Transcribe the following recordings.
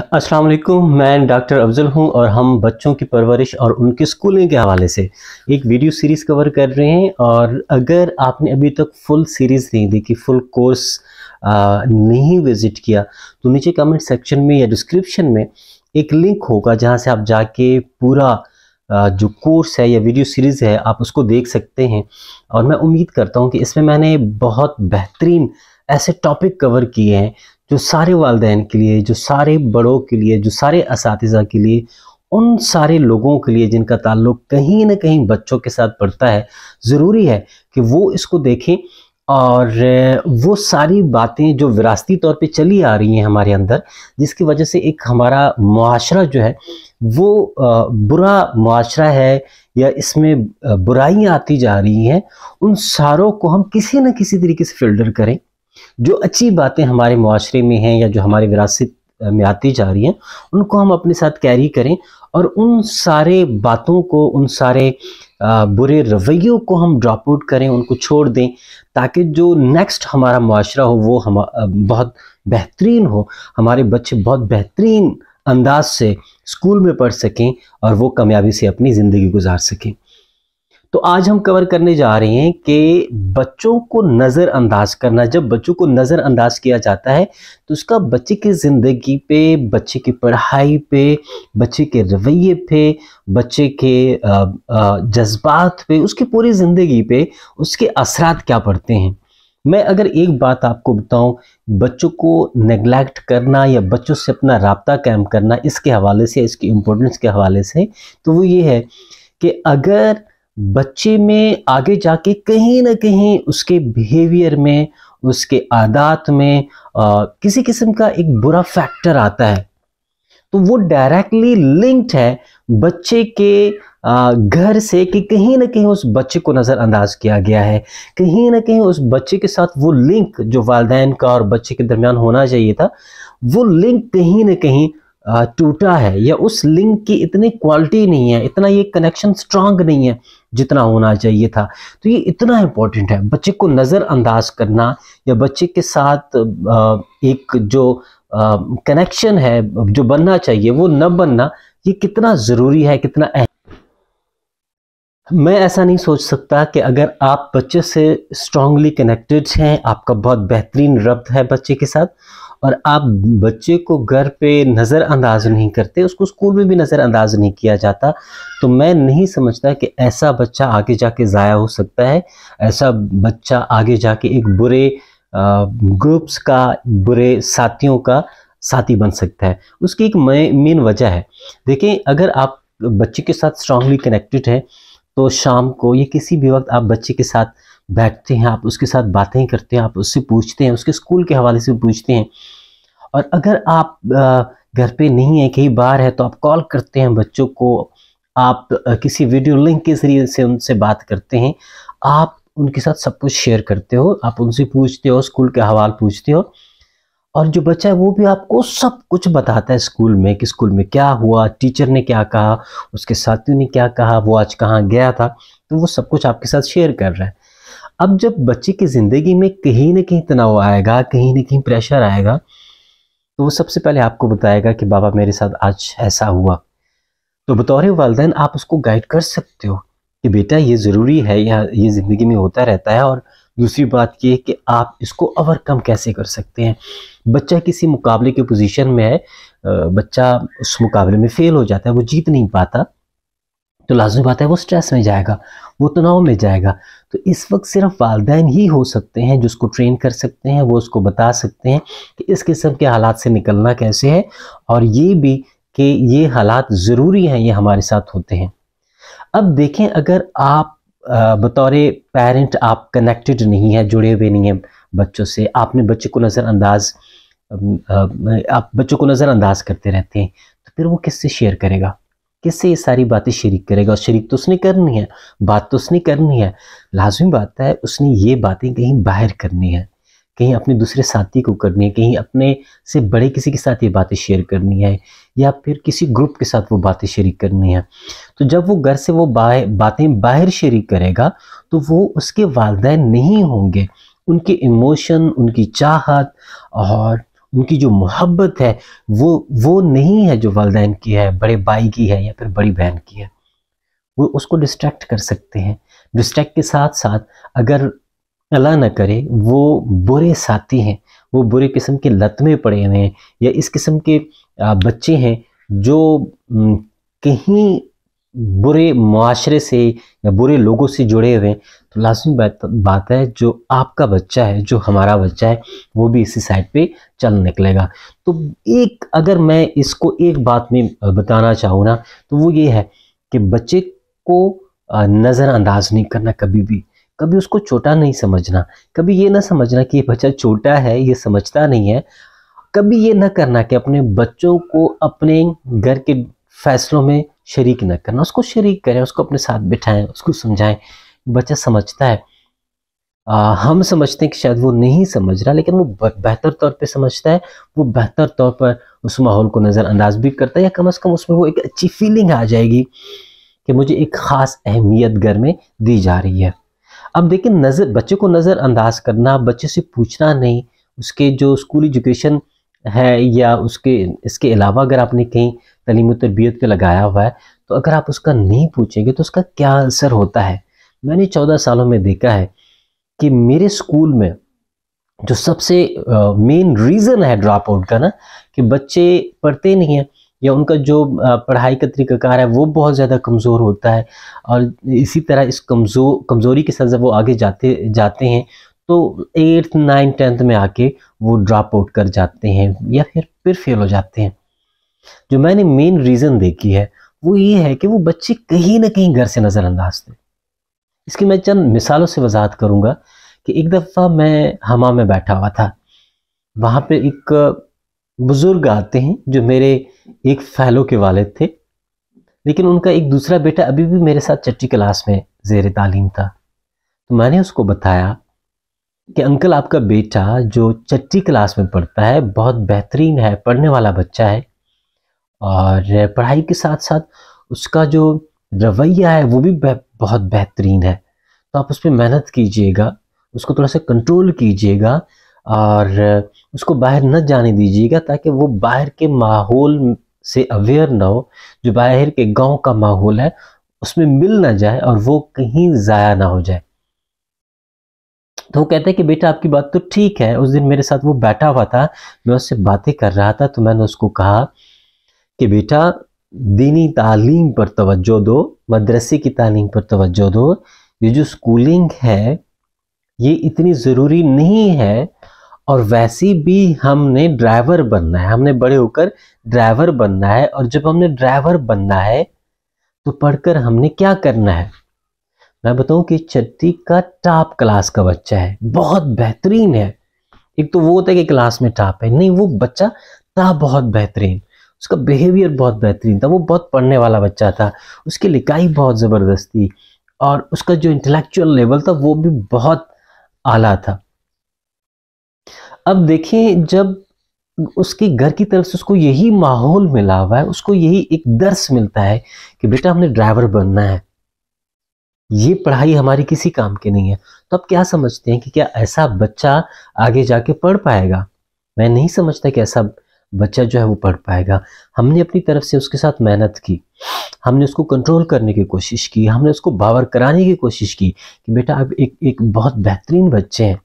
अस्सलाम वालेकुम मैं डॉक्टर अफजल हूं और हम बच्चों की परवरिश और उनके स्कूलिंग के हवाले से एक वीडियो सीरीज़ कवर कर रहे हैं और अगर आपने अभी तक फुल सीरीज़ नहीं देखी फुल कोर्स नहीं विज़िट किया तो नीचे कमेंट सेक्शन में या डिस्क्रिप्शन में एक लिंक होगा जहां से आप जाके पूरा जो कोर्स है या वीडियो सीरीज़ है आप उसको देख सकते हैं और मैं उम्मीद करता हूँ कि इसमें मैंने बहुत बेहतरीन ऐसे टॉपिक कवर किए हैं जो सारे वालदेन के लिए जो सारे बड़ों के लिए जो सारे इस के लिए उन सारे लोगों के लिए जिनका ताल्लुक कहीं ना कहीं बच्चों के साथ पड़ता है ज़रूरी है कि वो इसको देखें और वो सारी बातें जो विरासती तौर पे चली आ रही हैं हमारे अंदर जिसकी वजह से एक हमारा माशरा जो है वो बुरा माशरा है या इसमें बुराइयाँ आती जा रही हैं उन सारों को हम किसी न किसी तरीके से फिल्टर करें जो अच्छी बातें हमारे माशरे में हैं या जो हमारे विरासत में आती जा रही हैं उनको हम अपने साथ कैरी करें और उन सारे बातों को उन सारे बुरे रवैयों को हम ड्रॉप आउट करें उनको छोड़ दें ताकि जो नेक्स्ट हमारा माशरा हो वो हम बहुत बेहतरीन हो हमारे बच्चे बहुत बेहतरीन अंदाज से स्कूल में पढ़ सकें और वो कामयाबी से अपनी ज़िंदगी गुजार सकें तो आज हम कवर करने जा रहे हैं कि बच्चों को नज़रअंदाज करना जब बच्चों को नज़रअंदाज किया जाता है तो उसका बच्चे की ज़िंदगी पे बच्चे की पढ़ाई पे बच्चे के रवैये पे बच्चे के जज्बात पे उसकी पूरी ज़िंदगी पे उसके असरात क्या पड़ते हैं मैं अगर एक बात आपको बताऊं बच्चों को नेगलेक्ट करना या बच्चों से अपना रबता कायम करना इसके हवाले से इसकी इम्पोर्टेंस के हवाले से तो वो ये है कि अगर बच्चे में आगे जाके कहीं ना कहीं उसके बिहेवियर में उसके आदात में आ, किसी किस्म का एक बुरा फैक्टर आता है तो वो डायरेक्टली लिंक्ड है बच्चे के घर से कि कहीं ना कहीं उस बच्चे को नज़रअंदाज किया गया है कहीं ना कहीं उस बच्चे के साथ वो लिंक जो वालदेन का और बच्चे के दरमियान होना चाहिए था वो लिंक कहीं ना कहीं टूटा है या उस लिंक की इतनी क्वालिटी नहीं है इतना ये कनेक्शन स्ट्रांग नहीं है जितना होना चाहिए था तो ये इतना इम्पोर्टेंट है बच्चे को नज़रअंदाज करना या बच्चे के साथ एक जो कनेक्शन है जो बनना चाहिए वो न बनना ये कितना ज़रूरी है कितना अहम मैं ऐसा नहीं सोच सकता कि अगर आप बच्चे से स्ट्रांगली कनेक्टेड हैं आपका बहुत बेहतरीन रब्त है बच्चे के साथ और आप बच्चे को घर पे नज़रअंदाज नहीं करते उसको स्कूल में भी नज़रअंदाज नहीं किया जाता तो मैं नहीं समझता कि ऐसा बच्चा आगे जाके ज़ाया हो सकता है ऐसा बच्चा आगे जाके एक बुरे ग्रुप्स का बुरे साथियों का साथी बन सकता है उसकी एक मेन वजह है देखें अगर आप बच्चे के साथ स्ट्रांगली कनेक्टेड हैं तो शाम को या किसी भी वक्त आप बच्चे के साथ बैठते हैं आप उसके साथ बातें करते हैं आप उससे पूछते हैं उसके स्कूल के हवाले से पूछते हैं और अगर आप घर पे नहीं है कहीं बाहर है तो आप कॉल करते हैं बच्चों को आप किसी वीडियो लिंक के जरिए से उनसे बात करते हैं आप उनके साथ सब कुछ शेयर करते हो आप उनसे पूछते हो स्कूल के हवाल पूछते हो और जो बच्चा है वो भी आपको सब कुछ बताता है स्कूल में कि स्कूल में क्या हुआ टीचर ने क्या कहा उसके साथियों ने क्या कहा वो आज कहाँ गया था तो वो सब कुछ आपके साथ शेयर कर रहा है अब जब बच्चे की ज़िंदगी में कहीं ना कहीं तनाव आएगा कहीं ना कहीं प्रेशर आएगा तो वो सबसे पहले आपको बताएगा कि बाबा मेरे साथ आज ऐसा हुआ तो बतौर वालदेन आप उसको गाइड कर सकते हो कि बेटा ये ज़रूरी है या ये ज़िंदगी में होता रहता है और दूसरी बात ये कि आप इसको ओवरकम कैसे कर सकते हैं बच्चा किसी मुकाबले की पोजीशन में है बच्चा उस मुकाबले में फेल हो जाता है वो जीत नहीं पाता तो लाजमी बात है वो स्ट्रेस में जाएगा वो तनाव में जाएगा तो इस वक्त सिर्फ वालदेन ही हो सकते हैं जो उसको ट्रेन कर सकते हैं वो उसको बता सकते हैं कि इस किस्म के हालात से निकलना कैसे है और ये भी कि ये हालात ज़रूरी हैं ये हमारे साथ होते हैं अब देखें अगर आप बतौर पेरेंट आप कनेक्टेड नहीं है जुड़े हुए नहीं हैं बच्चों से आपने बच्चे को नज़रअंदाज आप बच्चों को नज़रअंदाज करते रहते हैं तो फिर वो किससे शेयर करेगा किससे ये सारी बातें शरीक करेगा और शरीक तो उसने करनी है बात तो उसने करनी है लाजमी बात है उसने ये बातें कहीं बाहर करनी है कहीं अपने दूसरे साथी को करनी है कहीं अपने से बड़े किसी के साथ ये बातें शेयर करनी है या फिर किसी ग्रुप के साथ वो बातें शेयर करनी है तो जब वो घर से वो बातें बाहर शेयर करेगा तो वो उसके वालदे नहीं होंगे उनके इमोशन उनकी चाहत और उनकी जो मोहब्बत है वो वो नहीं है जो वालदेन की है बड़े भाई की है या फिर बड़ी बहन की है वो उसको डिस्ट्रैक्ट कर सकते हैं डिस्ट्रैक्ट के साथ साथ अगर अल्लाह ना करे वो बुरे साथी हैं वो बुरे किस्म के लत में पड़े हुए हैं या इस किस्म के बच्चे हैं जो कहीं बुरे माशरे से या बुरे लोगों से जुड़े हुए हैं तो लाजमी बात बात है जो आपका बच्चा है जो हमारा बच्चा है वो भी इसी साइड पे चल निकलेगा तो एक अगर मैं इसको एक बात में बताना चाहूँ ना तो वो ये है कि बच्चे को नज़रअंदाज नहीं करना कभी भी कभी उसको छोटा नहीं समझना कभी ये ना समझना कि ये बच्चा छोटा है ये समझता नहीं है कभी ये ना करना कि अपने बच्चों को अपने घर के फैसलों में शरीक ना करना उसको शरीक करें उसको अपने साथ बिठाएं उसको समझाएं बच्चा समझता है आ, हम समझते हैं कि शायद वो नहीं समझ रहा लेकिन वो बेहतर तौर पे समझता है वो बेहतर तौर पर उस माहौल को नज़रअंदाज भी करता है या कम से कम उसमें वो एक अच्छी फीलिंग आ जाएगी कि मुझे एक ख़ास अहमियत घर में दी जा रही है अब देखिए नज़र बच्चे को नज़रअंदाज करना बच्चे से पूछना नहीं उसके जो स्कूल एजुकेशन है या उसके इसके अलावा अगर आपने कहीं तलीम तरबियत पर लगाया हुआ है तो अगर आप उसका नहीं पूछेंगे तो उसका क्या असर होता है मैंने चौदह सालों में देखा है कि मेरे स्कूल में जो सबसे मेन रीज़न है ड्रॉप आउट का ना कि बच्चे पढ़ते नहीं हैं या उनका जो पढ़ाई का तरीक़ाकार है वो बहुत ज़्यादा कमज़ोर होता है और इसी तरह इस कमज़ोर कमज़ोरी के साथ जब वो आगे जाते जाते हैं तो एट्थ नाइन्थ टेंथ में आके वो ड्रॉप आउट कर जाते हैं या फिर फिर फेल हो जाते हैं जो मैंने मेन रीज़न देखी है वो ये है कि वो बच्चे कहीं ना कहीं घर से नज़रअंदाज थे इसकी मैं चंद मिसालों से वजाहत करूँगा कि एक दफ़ा मैं हमा में बैठा हुआ था वहाँ पे एक बुज़ुर्ग आते हैं जो मेरे एक फैलो के वालिद थे लेकिन उनका एक दूसरा बेटा अभी भी मेरे साथ चट्टी क्लास में जेर तालीम था तो मैंने उसको बताया कि अंकल आपका बेटा जो चट्टी क्लास में पढ़ता है बहुत बेहतरीन है पढ़ने वाला बच्चा है और पढ़ाई के साथ साथ उसका जो रवैया है वो भी बहुत बेहतरीन है तो आप उस पर मेहनत कीजिएगा उसको थोड़ा सा कंट्रोल कीजिएगा और उसको बाहर न जाने दीजिएगा ताकि वो बाहर के माहौल से अवेयर ना हो जो बाहर के गांव का माहौल है उसमें मिल ना जाए और वो कहीं ज़ाया ना हो जाए तो वो कहते हैं कि बेटा आपकी बात तो ठीक है उस दिन मेरे साथ वो बैठा हुआ था मैं उससे बातें कर रहा था तो मैंने उसको कहा कि बेटा दीनी तालीम पर तवज्जो दो मदरसे की तालीम पर तवज्जो दो ये जो स्कूलिंग है ये इतनी ज़रूरी नहीं है और वैसी भी हमने ड्राइवर बनना है हमने बड़े होकर ड्राइवर बनना है और जब हमने ड्राइवर बनना है तो पढ़कर हमने क्या करना है मैं बताऊं कि चट्टी का टॉप क्लास का बच्चा है बहुत बेहतरीन है एक तो वो होता है कि क्लास में टॉप है नहीं वो बच्चा था बहुत बेहतरीन उसका बिहेवियर बहुत बेहतरीन था वो बहुत पढ़ने वाला बच्चा था उसकी लिखाई बहुत ज़बरदस्त थी और उसका जो इंटेलेक्चुअल लेवल था वो भी बहुत आला था अब देखें जब उसके घर की तरफ से उसको यही माहौल मिला हुआ है उसको यही एक दर्श मिलता है कि बेटा हमने ड्राइवर बनना है ये पढ़ाई हमारी किसी काम की नहीं है तो आप क्या समझते हैं कि क्या ऐसा बच्चा आगे जाके पढ़ पाएगा मैं नहीं समझता कि ऐसा बच्चा जो है वो पढ़ पाएगा हमने अपनी तरफ से उसके साथ मेहनत की हमने उसको कंट्रोल करने की कोशिश की हमने उसको बावर कराने की कोशिश की कि बेटा आप एक एक बहुत बेहतरीन बच्चे हैं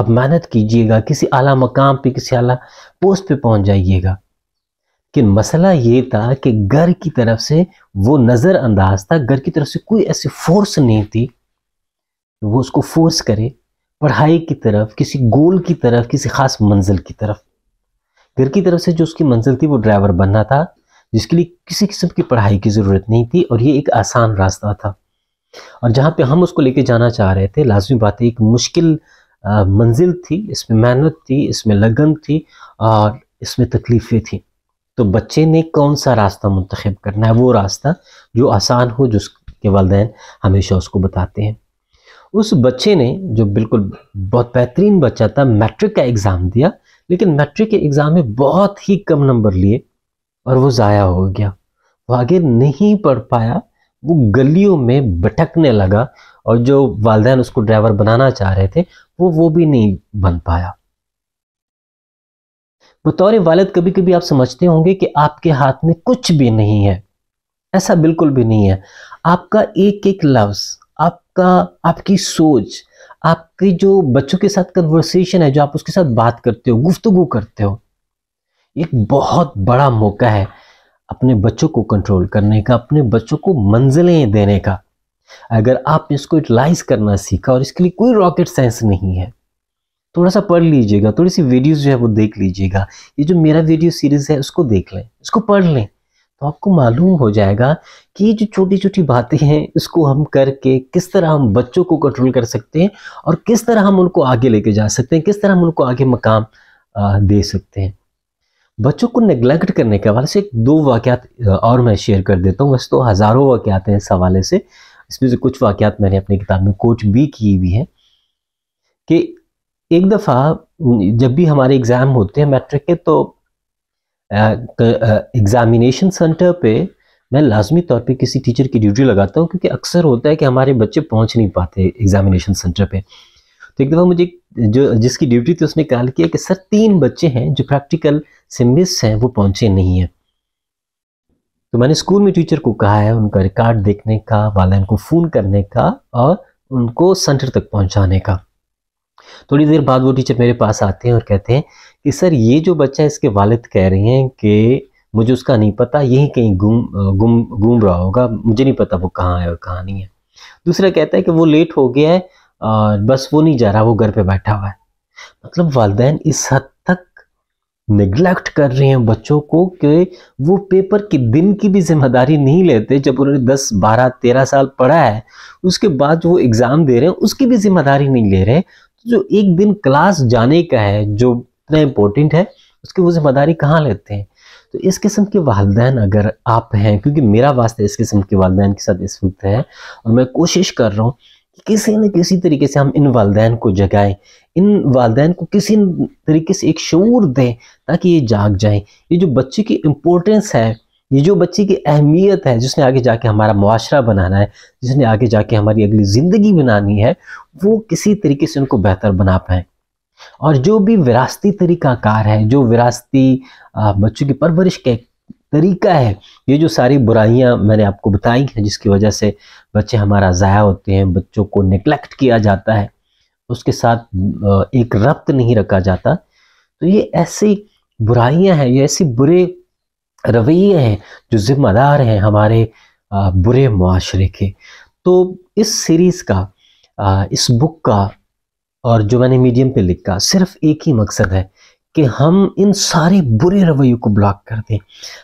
अब मेहनत कीजिएगा किसी आला मकाम पे किसी आला पोस्ट पे पहुंच जाइएगा कि मसला ये था कि घर की तरफ से वो नज़रअंदाज था घर की तरफ से कोई ऐसी फोर्स नहीं थी वो उसको फोर्स करे पढ़ाई की तरफ किसी गोल की तरफ किसी खास मंजिल की तरफ घर की तरफ से जो उसकी मंजिल थी वो ड्राइवर बनना था जिसके लिए किसी किस्म की पढ़ाई की ज़रूरत नहीं थी और ये एक आसान रास्ता था और जहाँ पे हम उसको लेके जाना चाह रहे थे लाजमी बात है एक मुश्किल मंजिल थी इसमें मेहनत थी इसमें लगन थी और इसमें तकलीफ़ें थी तो बच्चे ने कौन सा रास्ता मुंतखब करना है वो रास्ता जो आसान हो जिसके वालदेन हमेशा उसको बताते हैं उस बच्चे ने जो बिल्कुल बहुत बेहतरीन बच्चा था मैट्रिक का एग्ज़ाम दिया लेकिन मैट्रिक के एग्ज़ाम में बहुत ही कम नंबर लिए और वो ज़ाया हो गया वो आगे नहीं पढ़ पाया वो गलियों में भटकने लगा और जो वालदेन उसको ड्राइवर बनाना चाह रहे थे वो वो भी नहीं बन पाया बतौर वालद कभी कभी आप समझते होंगे कि आपके हाथ में कुछ भी नहीं है ऐसा बिल्कुल भी नहीं है आपका एक एक लफ्ज आपका आपकी सोच आपकी जो बच्चों के साथ कन्वर्सेशन है जो आप उसके साथ बात करते हो गुफ्तगु करते हो एक बहुत बड़ा मौका है अपने बच्चों को कंट्रोल करने का अपने बच्चों को मंजिलें देने का अगर आप इसको यूटिलाइज करना सीखा और इसके लिए कोई रॉकेट साइंस नहीं है थोड़ा सा पढ़ लीजिएगा थोड़ी सी वीडियोस जो है वो देख लीजिएगा ये जो मेरा वीडियो सीरीज है उसको देख लें इसको पढ़ लें तो आपको मालूम हो जाएगा कि ये जो छोटी छोटी बातें हैं इसको हम करके किस तरह हम बच्चों को कंट्रोल कर सकते हैं और किस तरह हम उनको आगे लेके जा सकते हैं किस तरह हम उनको आगे मकाम दे सकते हैं बच्चों को नेग्लेक्ट करने के हवाले से एक दो वाक्यात और मैं शेयर कर देता हूँ वैसे तो हज़ारों वाक्यात हैं इस हवाले से इसमें से कुछ वाक्यात मैंने अपनी किताब में कोच भी किए हुई हैं कि एक दफ़ा जब भी हमारे एग्ज़ाम होते हैं मैट्रिक के तो एग्ज़ामिनेशन सेंटर पे मैं लाजमी तौर पे किसी टीचर की ड्यूटी लगाता हूँ क्योंकि अक्सर होता है कि हमारे बच्चे पहुँच नहीं पाते एग्ज़ामिनेशन सेंटर पर तो एक दफ़ा मुझे जो जिसकी ड्यूटी थी उसने कॉल किया कि सर तीन बच्चे हैं जो प्रैक्टिकल से मिस हैं वो पहुंचे नहीं हैं तो मैंने स्कूल में टीचर को कहा है उनका रिकॉर्ड देखने का वाले को फ़ोन करने का और उनको सेंटर तक पहुंचाने का थोड़ी देर बाद वो टीचर मेरे पास आते हैं और कहते हैं कि सर ये जो बच्चा इसके वालिद कह रहे हैं कि मुझे उसका नहीं पता यही कहीं घूम घूम घूम रहा होगा मुझे नहीं पता वो कहाँ है और कहाँ नहीं है दूसरा कहता है कि वो लेट हो गया है और बस वो नहीं जा रहा वो घर पे बैठा हुआ है मतलब वालदेन इस हद तक निगलेक्ट कर रहे हैं बच्चों को कि वो पेपर के दिन की भी जिम्मेदारी नहीं लेते जब उन्होंने 10, 12, 13 साल पढ़ा है उसके बाद वो एग्ज़ाम दे रहे हैं उसकी भी जिम्मेदारी नहीं ले रहे तो जो एक दिन क्लास जाने का है जो इतना इम्पोर्टेंट है उसकी वो जिम्मेदारी कहाँ लेते हैं तो इस किस्म के वालदेन अगर आप हैं क्योंकि मेरा वास्ता इस किस्म के वालदेन के साथ इस वक्त है और मैं कोशिश कर रहा हूँ किसी न किसी तरीके से हम इन वालदे को जगाएं इन वालदे को किसी तरीके से एक शूर दें ताकि ये जाग जाएं ये जो बच्चे की इम्पोर्टेंस है ये जो बच्चे की अहमियत है जिसने आगे जाके हमारा मुआरा बनाना है जिसने आगे जाके हमारी अगली ज़िंदगी बनानी है वो किसी तरीके से उनको बेहतर बना पाएँ और जो भी विरासती तरीकाकार है जो विरासती बच्चों की परवरिश के तरीका है ये जो सारी बुराइयां मैंने आपको बताई हैं जिसकी वजह से बच्चे हमारा ज़ाया होते हैं बच्चों को निगलेक्ट किया जाता है उसके साथ एक रब्त नहीं रखा जाता तो ये ऐसी बुराइयां हैं ये ऐसी बुरे रवैये हैं जो ज़िम्मेदार हैं हमारे बुरे माशरे के तो इस सीरीज़ का इस बुक का और जो मैंने मीडियम पे लिखा सिर्फ एक ही मकसद है कि हम इन सारे बुरे रवैयों को ब्लॉक कर दें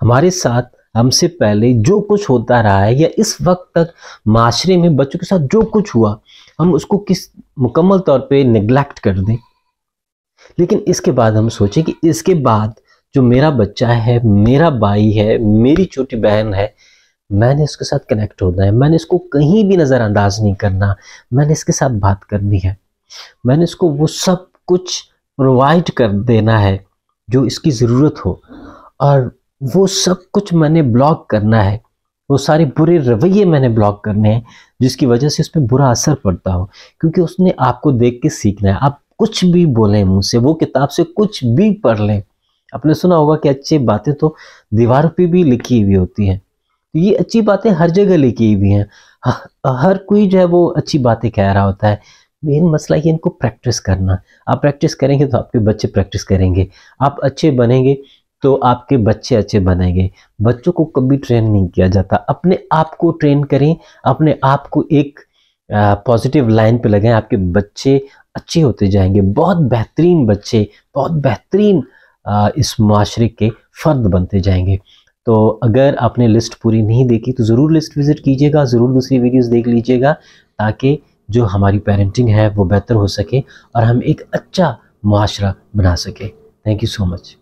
हमारे साथ हमसे पहले जो कुछ होता रहा है या इस वक्त तक माशरे में बच्चों के साथ जो कुछ हुआ हम उसको किस मुकम्मल तौर पे निगलेक्ट कर दें लेकिन इसके बाद हम सोचें कि इसके बाद जो मेरा बच्चा है मेरा भाई है मेरी छोटी बहन है मैंने उसके साथ कनेक्ट होना है मैंने इसको कहीं भी नज़रअंदाज नहीं करना मैंने इसके साथ बात करनी है मैंने इसको वो सब कुछ प्रोवाइड कर देना है जो इसकी ज़रूरत हो और वो सब कुछ मैंने ब्लॉक करना है वो सारे बुरे रवैये मैंने ब्लॉक करने हैं जिसकी वजह से उस पर बुरा असर पड़ता हो क्योंकि उसने आपको देख के सीखना है आप कुछ भी बोलें मुँह से वो किताब से कुछ भी पढ़ लें आपने सुना होगा कि अच्छी बातें तो दीवार पे भी लिखी हुई होती हैं तो ये अच्छी बातें हर जगह लिखी हुई हैं हर कोई जो है वो अच्छी बातें कह रहा होता है मेन मसला ये इनको प्रैक्टिस करना आप प्रैक्टिस करेंगे तो आपके बच्चे प्रैक्टिस करेंगे आप अच्छे बनेंगे तो आपके बच्चे अच्छे बनेंगे बच्चों को कभी ट्रेन नहीं किया जाता अपने आप को ट्रेन करें अपने आप को एक पॉजिटिव लाइन पे लगाएं आपके बच्चे अच्छे होते जाएंगे बहुत बेहतरीन बच्चे बहुत बेहतरीन इस माशरे के फर्द बनते जाएंगे तो अगर आपने लिस्ट पूरी नहीं देखी तो ज़रूर लिस्ट विज़िट कीजिएगा ज़रूर दूसरी वीडियोस देख लीजिएगा ताकि जो हमारी पेरेंटिंग है वो बेहतर हो सके और हम एक अच्छा माशरा बना सके थैंक यू सो मच